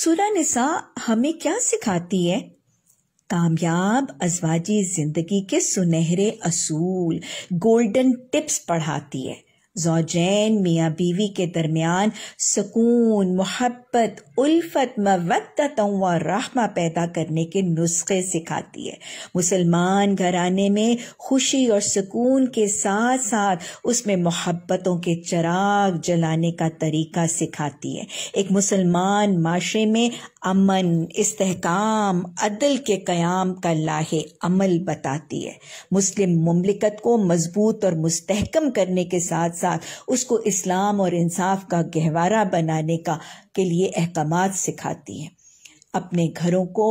सूरा निसा हमें क्या सिखाती है कामयाब अजवाजी जिंदगी के सुनहरे असूल गोल्डन टिप्स पढ़ाती है जोजैन मियाँ बीवी के दरमियान सुकून मोहब्बत उल्फत मवत व रहमा पैदा करने के नुस्खे सिखाती है मुसलमान घराने में खुशी और सुकून के साथ साथ उसमें मोहब्बतों के चराग जलाने का तरीका सिखाती है एक मुसलमान माशरे में अमन इस्तेकाम अदल के क़याम का लाहे अमल बताती है मुस्लिम ममलिकत को मजबूत और मुस्तहकम करने के साथ साथ उसको इस्लाम और इंसाफ का गहवारा बनाने का के लिए अहकाम सिखाती हैं अपने घरों को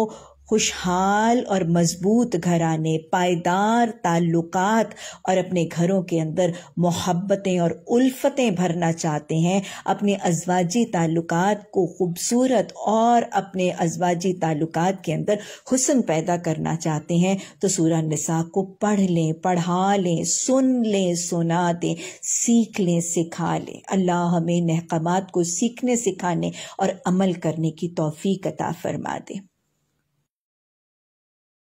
खुशहाल और मजबूत घराने पायदार ताल्लुकात और अपने घरों के अंदर मोहब्बतें और उल्फतें भरना चाहते हैं अपने अजवाजी ताल्लुकात को खूबसूरत और अपने अजवाजी ताल्लुकात के अंदर हुसन पैदा करना चाहते हैं तो सूर निसा को पढ़ लें पढ़ा लें सुन लें सुना दें सीख लें सिखा लें अल्लाह हमें नहकाम को सीखने सिखाने और अमल करने की तोफ़ी कता फरमा दें